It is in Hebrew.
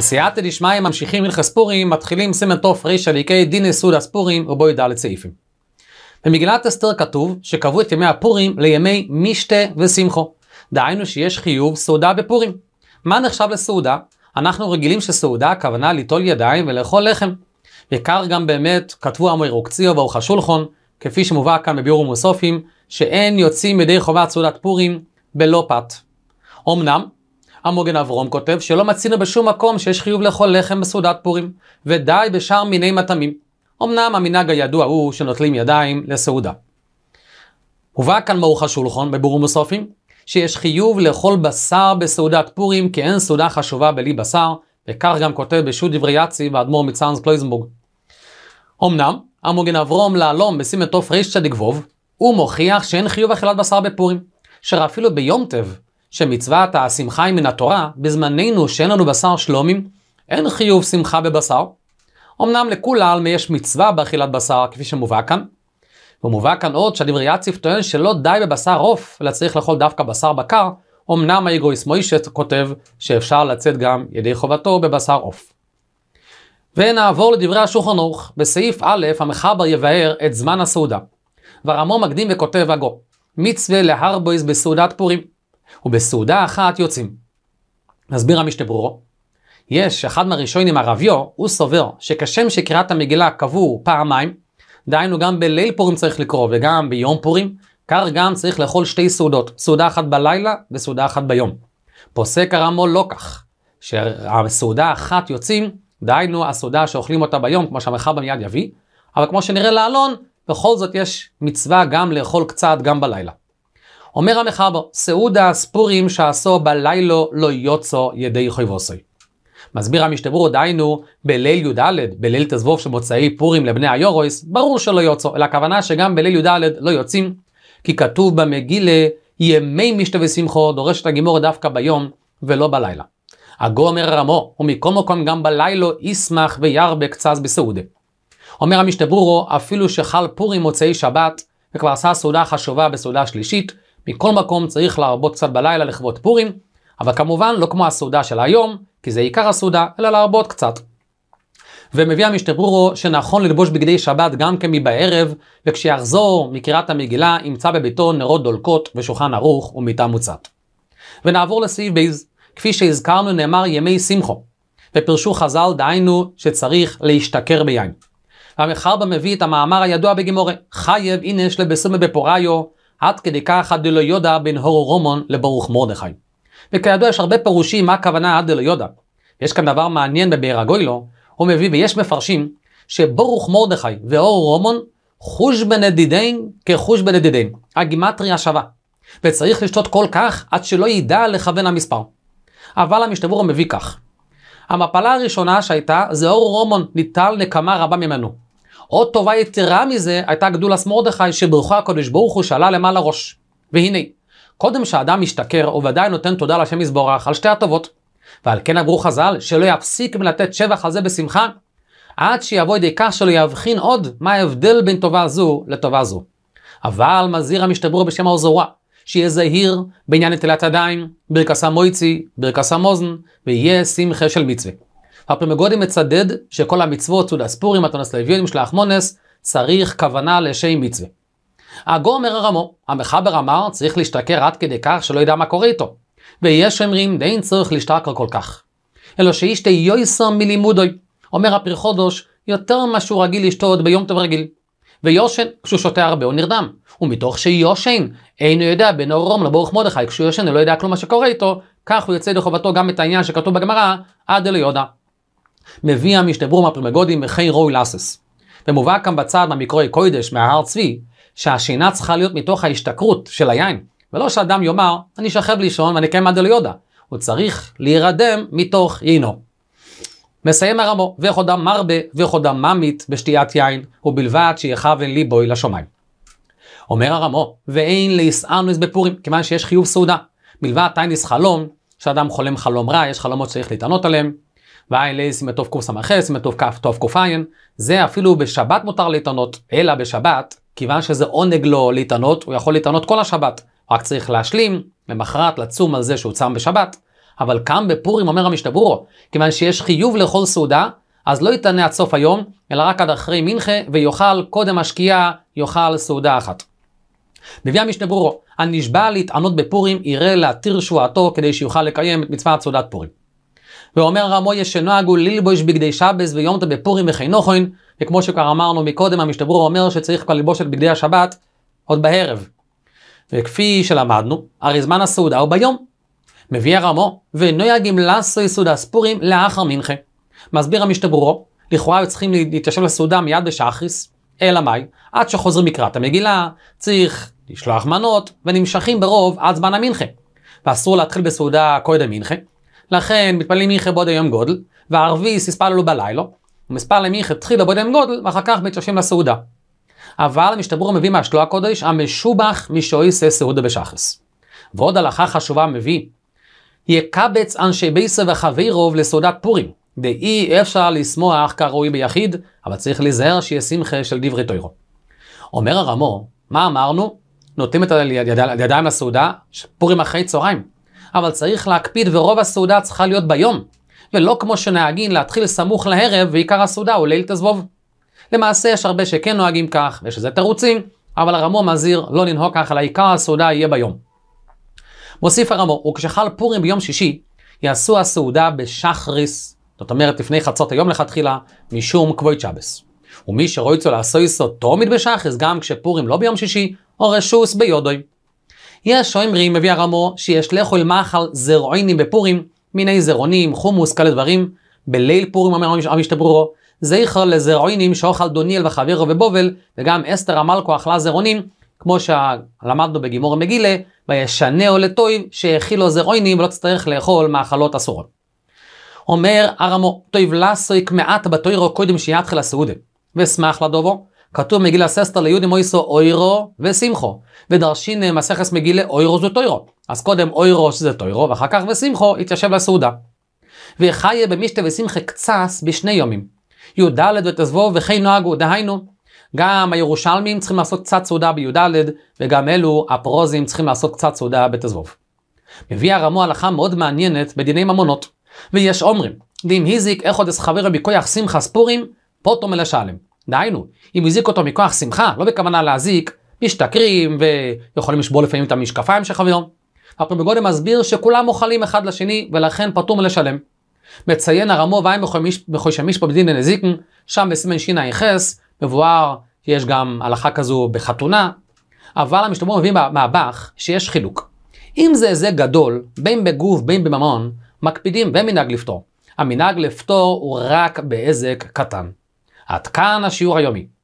בסייעתא דשמיא ממשיכים הלכה ספורים, מתחילים סמן תוף רישא ליקי דין סודה הספורים ובו ידע לצעיפים. במגילת אסתר כתוב שקבעו את ימי הפורים לימי משתה ושמחו. דהיינו שיש חיוב סעודה בפורים. מה נחשב לסעודה? אנחנו רגילים שסעודה הכוונה ליטול ידיים ולאכול לחם. וכך גם באמת כתבו עמו ירוקציו ואורך השולחון, כפי שמובא כאן בביאור ומוסופים, שאין יוצאים ידי חובת סעודת פורים בלא פת. אמנם, המוגן אברום כותב שלא מצינו בשום מקום שיש חיוב לאכול לחם בסעודת פורים, ודי בשאר מיני מטעמים. אמנם המנהג הידוע הוא שנוטלים ידיים לסעודה. הובא כאן מאורך השולחון בבירור מוסופים, שיש חיוב לאכול בשר בסעודת פורים, כי אין סעודה חשובה בלי בשר, וכך גם כותב בשו"ת דברי יצי והאדמו"ר מצאנז פלויזנבורג. אמנם, המוגן אברום להלום בסימן תוף רשתא דגבוב, הוא מוכיח שאין חיוב אכילת בשר בפורים, שאפילו ביום טב שמצוות השמחה היא מן התורה, בזמננו שאין לנו בשר שלומים, אין חיוב שמחה בבשר. אמנם לכול העלמי יש מצווה באכילת בשר, כפי שמובא כאן. ומובא כאן עוד שהדברי יציף טוען שלא די בבשר עוף, אלא צריך לאכול דווקא בשר בקר, אמנם האגואיסט מוישט כותב שאפשר לצאת גם ידי חובתו בבשר עוף. ונעבור לדברי השולחן ערוך, בסעיף א' המחבר יבהר את זמן הסעודה. והרמו מקדים וכותב הגו, מצווה להרבויז בסעודת פורים. ובסעודה אחת יוצאים. מסביר המשנה ברורו, יש אחד מהראשונים הרביו, הוא סובר שכשם שקריאת המגילה קבור פעמיים, דהיינו גם בליל פורים צריך לקרוא וגם ביום פורים, כך גם צריך לאכול שתי סעודות, סעודה אחת בלילה וסעודה אחת ביום. פוסק הרמו לא כך, שהסעודה אחת יוצאים, דהיינו הסעודה שאוכלים אותה ביום, כמו שהמרחב מיד יביא, אבל כמו שנראה לאלון, בכל זאת יש מצווה גם לאכול קצת גם בלילה. אומר המחבר, סעודה ספורים שעשו בלילו לא יוצו ידי חויבוסוי. מסביר המשתברור, דהיינו, בליל י"ד, בליל תזבוב שמוצאי פורים לבני היורויס, ברור שלא יוצו, אלא הכוונה שגם בליל י"ד לא יוצאים, כי כתוב במגילה, ימי משתה שמחו דורשת הגימור דווקא ביום ולא בלילה. הגו אומר רמו, ומקום מקום גם בלילו ישמח וירבה קצז בסעודה. אומר המשתברורו, אפילו שחל פורים מוצאי שבת, וכבר עשה סעודה חשובה בסעודה שלישית, מכל מקום צריך להרבות קצת בלילה לכבוד פורים, אבל כמובן לא כמו הסעודה של היום, כי זה עיקר הסעודה, אלא להרבות קצת. ומביא ברורו שנכון ללבוש בגדי שבת גם כן מבערב, וכשיחזור מקריאת המגילה ימצא בביתו נרות דולקות ושולחן ערוך ומיטה מוצעת. ונעבור לסעיף בייז, כפי שהזכרנו נאמר ימי שמחו, ופרשו חז"ל דהיינו שצריך להשתכר ביין. והמחרבא מביא את המאמר הידוע בגימורי, חייב אינש לבסומי בפוריו, עד כדי כך עד דלא יודע בין הורו רומון לברוך מרדכי. וכידוע יש הרבה פירושים מה הכוונה עד דלא יודע. יש כאן דבר מעניין בבאר הגוילו, הוא מביא ויש מפרשים שברוך מרדכי והורו רומון חוש בנדידין כחוש בנדידין, הגימטריה שווה. וצריך לשתות כל כך עד שלא ידע לכוון המספר. אבל המשתבור מביא כך. המפלה הראשונה שהייתה זה אור רומון ניטל נקמה רבה ממנו. עוד טובה יתרה מזה הייתה גדולס מרדכי שברכו הקדוש ברוך הוא שעלה למעלה ראש. והנה, קודם שאדם משתכר, הוא ודאי נותן תודה לשם יזבורך על שתי הטובות. ועל כן אמרו חז"ל שלא יפסיק מלתת שבח על זה בשמחה, עד שיבוא ידי כך שלא יבחין עוד מה ההבדל בין טובה זו לטובה זו. אבל מזהיר המשתברו בשם האוזורה, שיהיה זהיר בעניין נטילת ידיים, ברכסה מויצי, ברכסה מוזן, ויהיה שמחה של מצווה. הפרמגודי מצדד שכל המצוות, סעודה ספורים, אתונס לוויונים, שלח מונס, צריך כוונה לשם מצווה. הגו אומר הרמו, המחבר אמר, צריך להשתכר עד כדי כך שלא ידע מה קורה איתו. ויש אומרים, דין צריך להשתכר כל כך. אלא שישתה יויסר מלימודוי, אומר הפרחודוש, יותר ממה שהוא רגיל לשתות ביום טוב רגיל. ויושן, כשהוא שותה הרבה הוא נרדם. ומתוך שיושן, אינו יודע בין אורום לברוך מרדכי, כשהוא יושן הוא לא יודע כלום מה שקורה איתו, כך הוא יוצא לחובתו גם את העניין שכתוב בגמרא, עד אלוהיודה. מביאם ישתברו מהפרימגודים מחי רוי לאסס. ומובא כאן בצד מהמקרוי קוידש מההר צבי, שהשינה צריכה להיות מתוך ההשתכרות של היין, ולא שאדם יאמר, אני אשכב לישון ואני אקיים עד אליודה. הוא צריך להירדם מתוך יינו. מסיים הרמו, וחודם מרבה וחודם ממית בשתיית יין, ובלבד שיכוון ליבוי לשמיים. אומר הרמו, ואין לישאנוס בפורים, כיוון שיש חיוב סעודה. מלבד טיינס חלום, שאדם חולם חלום רע, יש חלומות שצריך להתענות עליהם, ואיילי סימן טוב קס"ח, סימן טוב כף, טוב קע, זה אפילו בשבת מותר להתענות, אלא בשבת, כיוון שזה עונג לו להתענות, הוא יכול להתענות כל השבת. רק צריך להשלים, למחרת לצום על זה שהוא צם בשבת. אבל כאן בפורים אומר המשתברו, כיוון שיש חיוב לאכול סעודה, אז לא יתענה עד סוף היום, אלא רק עד אחרי מנחה, ויאכל קודם השקיעה, יאכל סעודה אחת. מביא המשנה ברורו, הנשבע להתענות בפורים יראה להתיר שבועתו כדי שיוכל לקיים את מצוות סעודת פורים. ואומר רב מויה שנוהגו ללבוש בגדי שבס ויום טוב בפורים וחינוכוין, וכמו שכבר אמרנו מקודם, המשתברור אומר שצריך כבר ללבוש את בגדי השבת עוד בערב. וכפי שלמדנו, הרי זמן הסעודה הוא ביום. מביא הרמו, ונויגים לסוי סעודה ספורים לאחר מנחה. מסביר המשתברו, לכאורה היו צריכים להתיישב לסעודה מיד בשחריס, אלא מאי, עד שחוזרים לקראת המגילה, צריך לשלוח מנות, ונמשכים ברוב עד זמן המנחה. ואסור להתחיל בסעודה קודם מנחה, לכן מתפללים מיכה בודי יום גודל, והערבי סיספל לו בלילה, ומספר למיכה תחילה בודי יום גודל, ואחר כך מתיישבים לסעודה. אבל המשתברור מביא מהשלוח הקודש המשובח משעויסה סעודה בשחס. ועוד הלכה חשובה מביא, יקבץ אנשי ביסר וחבירוב לסעודת פורים, דאי אפשר לשמוח כראוי ביחיד, אבל צריך להיזהר שיהיה שמחה של דברי תוירו. אומר הרמו, מה אמרנו? נוטים את הידיים לסעודה, פורים אחרי צהריים. אבל צריך להקפיד ורוב הסעודה צריכה להיות ביום, ולא כמו שנהגים להתחיל סמוך לערב ועיקר הסעודה הוא ליל תזבוב. למעשה יש הרבה שכן נוהגים כך, ויש לזה תירוצים, אבל הרמו מזהיר לא לנהוג כך, אלא עיקר הסעודה יהיה ביום. מוסיף הרמו, וכשחל פורים ביום שישי, יעשו הסעודה בשחריס, זאת אומרת לפני חצות היום לכתחילה, משום כבוי צ'אבס. ומי שרויצו לעשו איסו תומית בשחריס, גם כשפורים לא ביום שישי, או רשוס ביודוי. יש שאומרים, מביא הרמו, שיש לאכול מאכל זרעינים בפורים, מיני זרעונים, חומוס, כאלה דברים. בליל פורים אומר המשתברורו, זכר לזרעינים שאוכל דוניאל וחברו ובובל, וגם אסתר המלכו אכלה זרעונים, כמו שלמדנו בגימור מגילה, וישנהו לטויב שהאכילו זרעינים ולא תצטרך לאכול מאכלות אסורות. אומר הרמו, טויב לסויק מעט בתוירו קודם שיתחיל הסעודה, ואשמח לדובו. כתוב מגילה ססטר ליהודים אויסו אוירו ושמחו. ודרשין אה, מסכס מגילה אוירו זה טוירו. אז קודם אוירו שזה טוירו, ואחר כך ושמחו התיישב לסעודה. וחיה במשתה ושמחה קצס בשני יומים. י"ד ותעזבו וכי נוהגו, דהיינו. גם הירושלמים צריכים לעשות קצת סעודה בי"ד, וגם אלו הפרוזים צריכים לעשות קצת סעודה בתזבוב. מביא הרמו הלכה מאוד מעניינת בדיני ממונות. ויש אומרים, דאם היזיק איכודס חברו בכויח שמחה ספורים, פוטו מלשלם. דהיינו, אם הוא הזיק אותו מכוח שמחה, לא בכוונה להזיק, משתכרים ויכולים לשבור לפעמים את המשקפיים של חבר. הפרמגודי מסביר שכולם אוכלים אחד לשני ולכן פטור מלשלם. מציין הרמו ואין מחוישמיש פה בדין דנזיקן, שם בסימן שינה יחס, מבואר שיש גם הלכה כזו בחתונה, אבל המשתמרים מביאים מהבח שיש חילוק. אם זה זה גדול, בין בגוף בין בממון, מקפידים ומנהג לפתור. המנהג לפתור הוא רק בעזק קטן. עד כאן השיעור היומי.